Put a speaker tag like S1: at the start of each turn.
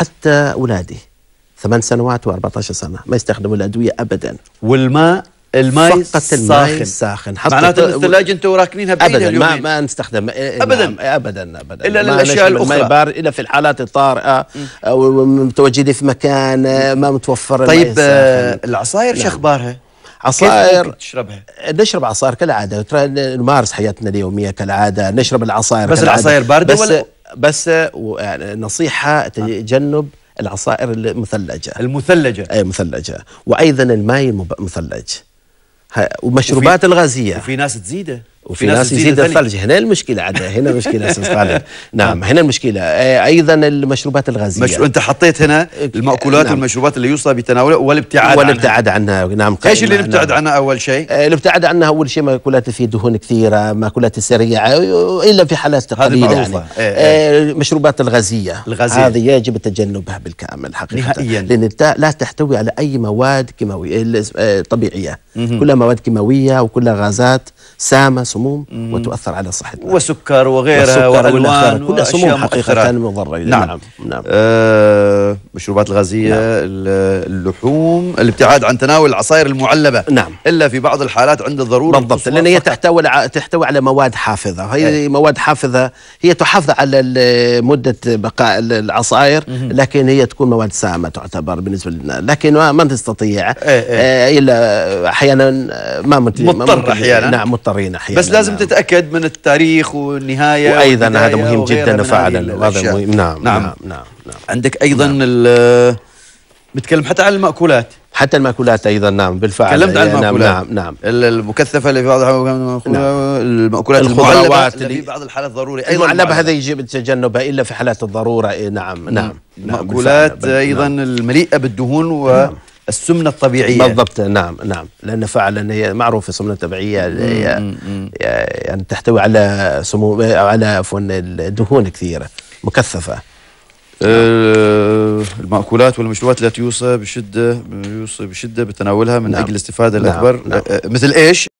S1: حتى أولادي ثمان سنوات و14 سنة ما يستخدموا الأدوية أبدا والماء الماء فقط الماء الساخن معناته الثلاجه انتم راكنينها ابدا اليومين. ما ما نستخدم إيه، إيه، ابدا نعم إيه، ابدا ابدا الا للاشياء الاخرى الا في الحالات الطارئه او متواجدين في مكان آه، ما متوفر طيب آه، العصاير شو نعم. اخبارها؟ عصائر تشربها؟ نشرب عصائر كالعاده نمارس حياتنا اليوميه كالعاده نشرب العصائر بس كالعادة. العصائر بارده بس ولا بس نصيحه تجنب العصائر المثلجه المثلجه اي مثلجه وايضا الماي المثلج ومشروبات الغازيه وفي ناس تزيده وفي ناس, ناس يزيد الثلج هنا المشكله عاد هنا المشكله استاذ خالد نعم هنا المشكله آه، ايضا المشروبات الغازيه مش... انت حطيت هنا المأكولات نعم. والمشروبات اللي يوصى بتناولها والابتعاد والابتعاد عنها, عنها. نعم ايش اللي نبتعد نعم. عنها اول شيء؟ آه، الابتعاد عنها اول شيء مأكولات فيه دهون كثيره، مأكولات سريعه الا في حالات قليله يعني ايه, إيه. آه، المشروبات الغازيه الغازيه هذه يجب تجنبها بالكامل حقيقه نهائيا لان لا تحتوي على اي مواد كيماويه طبيعيه كلها مواد كيماويه وكلها غازات سامه سموم مم. وتؤثر على صحتنا وسكر وغيرها والوان كلها سموم حقيقه مضره نعم نعم, نعم. آه المشروبات الغازية نعم. اللحوم الابتعاد عن تناول العصائر المعلبة نعم إلا في بعض الحالات عند الضرورة بالضبط لأن هي تحتوي تحتوي على مواد حافظة هي أي. مواد حافظة هي تحافظ على مدة بقاء العصائر لكن هي تكون مواد سامة تعتبر بالنسبة لنا لكن ما تستطيع إيه، إيه. آه، إلا أحيانا آه، ما مضطر أحيانا نعم مضطرين أحيانا بس لازم نعم. تتأكد من التاريخ والنهاية وايضا هذا مهم جدا فعلا هذا مهم نعم نعم, نعم. نعم. نعم. عندك أيضا نعم. بتكلم حتى عن المأكولات حتى المأكولات أيضا نعم بالفعل تكلمت عن نعم، نعم، المأكولات نعم نعم المكثفة اللي في بعض الحالات نعم. المأكولات الخضروات اللي, اللي في بعض الحالات ضروري أيضا المعلبة هذا يجب تجنبها إلا في حالات الضرورة إيه، نعم نعم, نعم. المأكولات نعم. أيضا نعم. المليئة بالدهون و نعم. السمنة الطبيعية بالضبط نعم نعم لأن فعلا هي معروفة السمنة الطبيعية يعني تحتوي على سمو على عفوا الدهون كثيرة مكثفة آه، المأكولات والمشروبات التي يوصى بشدة يوصى بشدة بتناولها من نعم. أجل الاستفادة نعم. الأكبر نعم. آه، مثل إيش؟